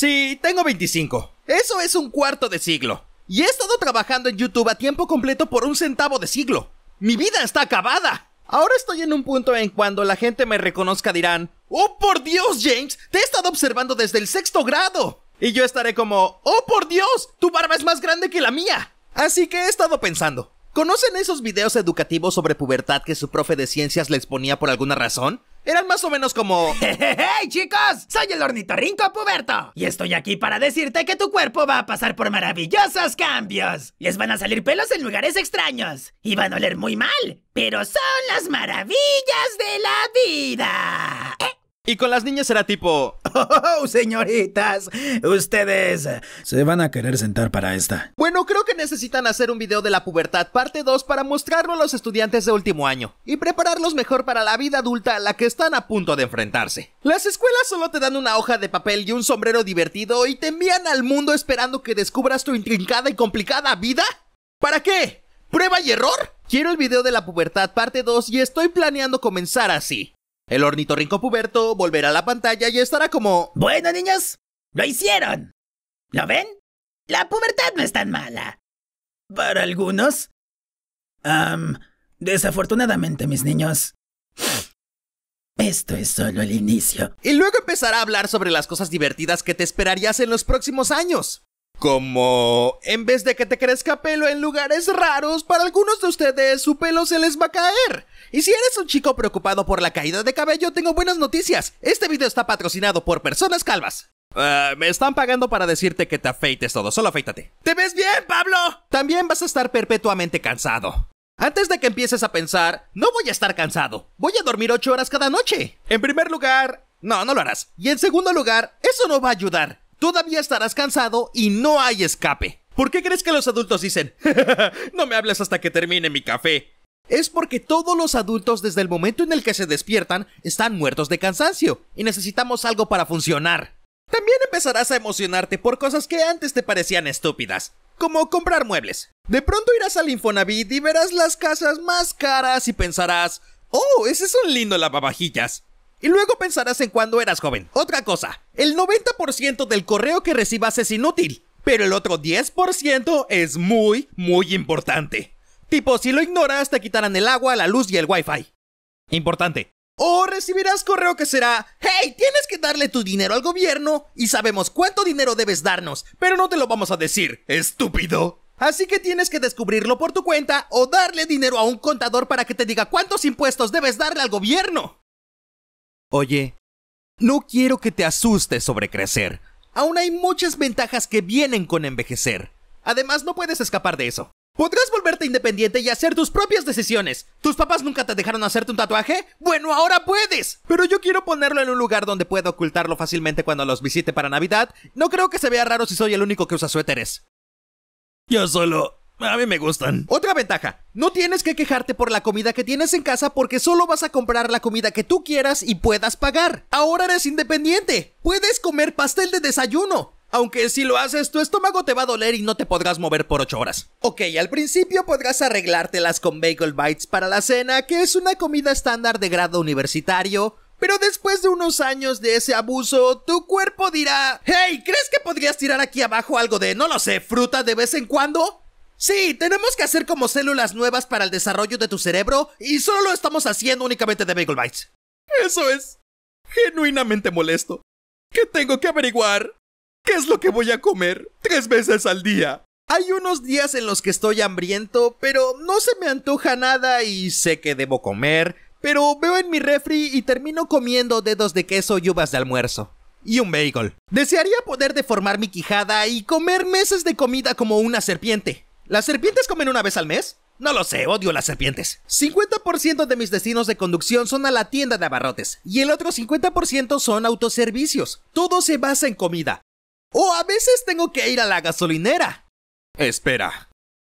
Sí, tengo 25. Eso es un cuarto de siglo. Y he estado trabajando en YouTube a tiempo completo por un centavo de siglo. Mi vida está acabada. Ahora estoy en un punto en cuando la gente me reconozca dirán, ¡Oh por Dios, James! Te he estado observando desde el sexto grado. Y yo estaré como, ¡Oh por Dios! Tu barba es más grande que la mía. Así que he estado pensando, ¿conocen esos videos educativos sobre pubertad que su profe de ciencias les ponía por alguna razón? eran más o menos como... ¡Hey, chicos! Soy el ornitorrinco puberto. Y estoy aquí para decirte que tu cuerpo va a pasar por maravillosos cambios. Les van a salir pelos en lugares extraños. Y van a oler muy mal. Pero son las maravillas de la vida. Y con las niñas era tipo... ¡Oh, señoritas! Ustedes se van a querer sentar para esta. Bueno, creo que necesitan hacer un video de la pubertad parte 2 para mostrarlo a los estudiantes de último año y prepararlos mejor para la vida adulta a la que están a punto de enfrentarse. Las escuelas solo te dan una hoja de papel y un sombrero divertido y te envían al mundo esperando que descubras tu intrincada y complicada vida. ¿Para qué? ¿Prueba y error? Quiero el video de la pubertad parte 2 y estoy planeando comenzar así. El ornitorrinco puberto volverá a la pantalla y estará como... Bueno, niños, lo hicieron. ¿Lo ven? La pubertad no es tan mala. Para algunos. desafortunadamente, mis niños. Esto es solo el inicio. Y luego empezará a hablar sobre las cosas divertidas que te esperarías en los próximos años como en vez de que te crezca pelo en lugares raros, para algunos de ustedes su pelo se les va a caer. Y si eres un chico preocupado por la caída de cabello, tengo buenas noticias. Este video está patrocinado por personas calvas. Ah, me están pagando para decirte que te afeites todo, solo afeítate. ¿Te ves bien, Pablo? También vas a estar perpetuamente cansado. Antes de que empieces a pensar, no voy a estar cansado. Voy a dormir 8 horas cada noche. En primer lugar, no, no lo harás. Y en segundo lugar, eso no va a ayudar todavía estarás cansado y no hay escape. ¿Por qué crees que los adultos dicen, no me hables hasta que termine mi café? Es porque todos los adultos desde el momento en el que se despiertan están muertos de cansancio y necesitamos algo para funcionar. También empezarás a emocionarte por cosas que antes te parecían estúpidas, como comprar muebles. De pronto irás al Infonavit y verás las casas más caras y pensarás, oh, ese es un lindo lavavajillas. Y luego pensarás en cuando eras joven. Otra cosa, el 90% del correo que recibas es inútil, pero el otro 10% es muy, muy importante. Tipo, si lo ignoras, te quitarán el agua, la luz y el wifi. Importante. O recibirás correo que será, hey, tienes que darle tu dinero al gobierno y sabemos cuánto dinero debes darnos, pero no te lo vamos a decir, estúpido. Así que tienes que descubrirlo por tu cuenta o darle dinero a un contador para que te diga cuántos impuestos debes darle al gobierno. Oye, no quiero que te asustes sobre crecer. Aún hay muchas ventajas que vienen con envejecer. Además, no puedes escapar de eso. Podrás volverte independiente y hacer tus propias decisiones. ¿Tus papás nunca te dejaron hacerte un tatuaje? Bueno, ahora puedes. Pero yo quiero ponerlo en un lugar donde pueda ocultarlo fácilmente cuando los visite para Navidad. No creo que se vea raro si soy el único que usa suéteres. Yo solo a mí me gustan. Otra ventaja, no tienes que quejarte por la comida que tienes en casa porque solo vas a comprar la comida que tú quieras y puedas pagar. Ahora eres independiente. Puedes comer pastel de desayuno. Aunque si lo haces, tu estómago te va a doler y no te podrás mover por 8 horas. Ok, al principio podrás arreglártelas con Bagel Bites para la cena, que es una comida estándar de grado universitario, pero después de unos años de ese abuso, tu cuerpo dirá, hey, ¿crees que podrías tirar aquí abajo algo de, no lo sé, fruta de vez en cuando? Sí, tenemos que hacer como células nuevas para el desarrollo de tu cerebro y solo lo estamos haciendo únicamente de Bagel Bites. Eso es genuinamente molesto. ¿Qué tengo que averiguar qué es lo que voy a comer tres veces al día. Hay unos días en los que estoy hambriento, pero no se me antoja nada y sé que debo comer, pero veo en mi refri y termino comiendo dedos de queso y uvas de almuerzo y un bagel. Desearía poder deformar mi quijada y comer meses de comida como una serpiente. ¿Las serpientes comen una vez al mes? No lo sé, odio las serpientes. 50% de mis destinos de conducción son a la tienda de abarrotes y el otro 50% son autoservicios. Todo se basa en comida. O a veces tengo que ir a la gasolinera. Espera.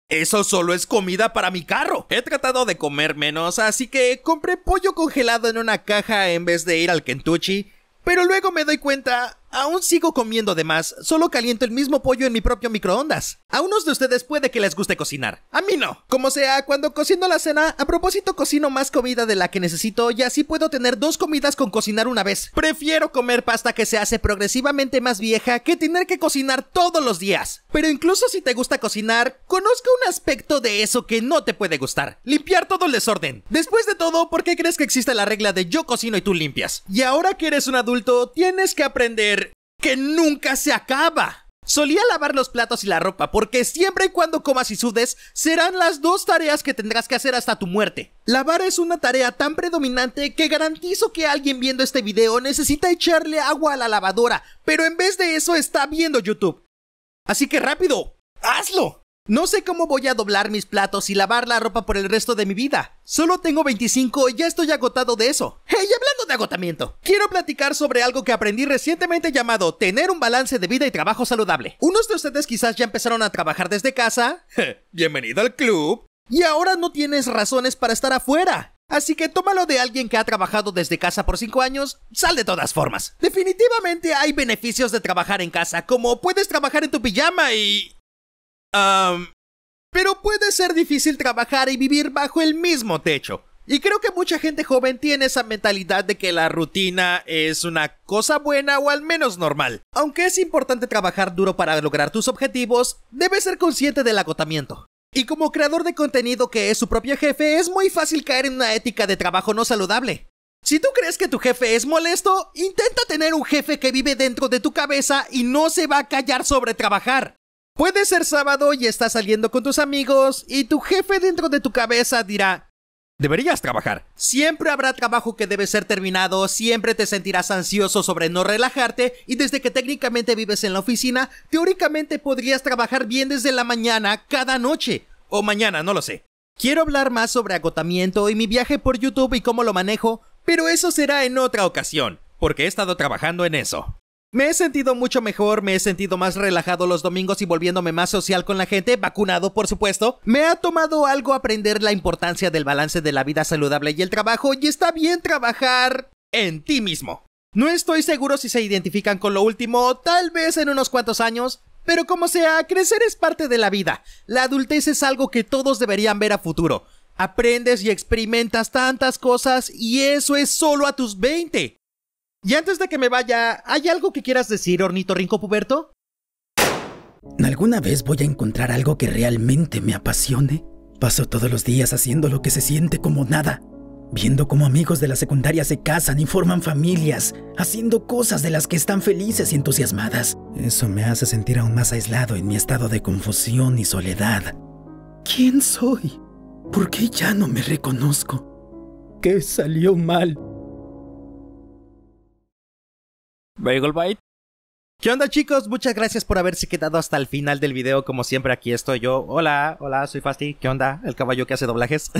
Eso solo es comida para mi carro. He tratado de comer menos, así que compré pollo congelado en una caja en vez de ir al Kentucky, pero luego me doy cuenta Aún sigo comiendo de más, solo caliento el mismo pollo en mi propio microondas. A unos de ustedes puede que les guste cocinar, a mí no. Como sea, cuando cocino la cena, a propósito cocino más comida de la que necesito y así puedo tener dos comidas con cocinar una vez. Prefiero comer pasta que se hace progresivamente más vieja que tener que cocinar todos los días. Pero incluso si te gusta cocinar, conozca un aspecto de eso que no te puede gustar. Limpiar todo el desorden. Después de todo, ¿por qué crees que existe la regla de yo cocino y tú limpias? Y ahora que eres un adulto, tienes que aprender que nunca se acaba. Solía lavar los platos y la ropa, porque siempre y cuando comas y sudes, serán las dos tareas que tendrás que hacer hasta tu muerte. Lavar es una tarea tan predominante que garantizo que alguien viendo este video necesita echarle agua a la lavadora, pero en vez de eso está viendo YouTube. Así que rápido, hazlo. No sé cómo voy a doblar mis platos y lavar la ropa por el resto de mi vida. Solo tengo 25 y ya estoy agotado de eso. Hey, hablando de agotamiento, quiero platicar sobre algo que aprendí recientemente llamado tener un balance de vida y trabajo saludable. Unos de ustedes quizás ya empezaron a trabajar desde casa. Bienvenido al club. Y ahora no tienes razones para estar afuera. Así que tómalo de alguien que ha trabajado desde casa por 5 años, sal de todas formas. Definitivamente hay beneficios de trabajar en casa, como puedes trabajar en tu pijama y pero puede ser difícil trabajar y vivir bajo el mismo techo. Y creo que mucha gente joven tiene esa mentalidad de que la rutina es una cosa buena o al menos normal. Aunque es importante trabajar duro para lograr tus objetivos, debes ser consciente del agotamiento. Y como creador de contenido que es su propio jefe, es muy fácil caer en una ética de trabajo no saludable. Si tú crees que tu jefe es molesto, intenta tener un jefe que vive dentro de tu cabeza y no se va a callar sobre trabajar. Puede ser sábado y estás saliendo con tus amigos y tu jefe dentro de tu cabeza dirá, deberías trabajar. Siempre habrá trabajo que debe ser terminado, siempre te sentirás ansioso sobre no relajarte y desde que técnicamente vives en la oficina, teóricamente podrías trabajar bien desde la mañana cada noche. O mañana, no lo sé. Quiero hablar más sobre agotamiento y mi viaje por YouTube y cómo lo manejo, pero eso será en otra ocasión, porque he estado trabajando en eso. Me he sentido mucho mejor, me he sentido más relajado los domingos y volviéndome más social con la gente, vacunado por supuesto. Me ha tomado algo aprender la importancia del balance de la vida saludable y el trabajo y está bien trabajar en ti mismo. No estoy seguro si se identifican con lo último, tal vez en unos cuantos años, pero como sea, crecer es parte de la vida. La adultez es algo que todos deberían ver a futuro. Aprendes y experimentas tantas cosas y eso es solo a tus 20. Y antes de que me vaya, ¿hay algo que quieras decir, Hornito Rinco Puberto? ¿Alguna vez voy a encontrar algo que realmente me apasione? Paso todos los días haciendo lo que se siente como nada, viendo cómo amigos de la secundaria se casan y forman familias, haciendo cosas de las que están felices y entusiasmadas. Eso me hace sentir aún más aislado en mi estado de confusión y soledad. ¿Quién soy? ¿Por qué ya no me reconozco? ¿Qué salió mal? Bagel ¿Qué onda chicos? Muchas gracias por haberse quedado hasta el final del video. Como siempre aquí estoy yo. Hola, hola, soy Fasti. ¿Qué onda? El caballo que hace doblajes.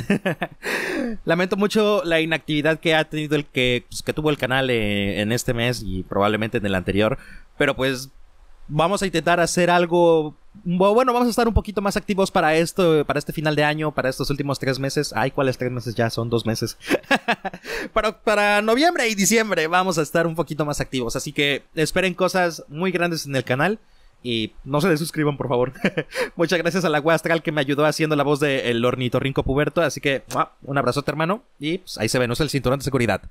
Lamento mucho la inactividad que ha tenido el que, pues, que tuvo el canal eh, en este mes y probablemente en el anterior. Pero pues vamos a intentar hacer algo bueno, vamos a estar un poquito más activos para esto, para este final de año, para estos últimos tres meses. Ay, ¿cuáles tres meses ya? Son dos meses. para, para noviembre y diciembre vamos a estar un poquito más activos. Así que esperen cosas muy grandes en el canal. Y no se desuscriban, por favor. Muchas gracias a la Guastral que me ayudó haciendo la voz del de ornitorrinco puberto. Así que un abrazote, hermano. Y pues, ahí se ven, Es el cinturón de seguridad.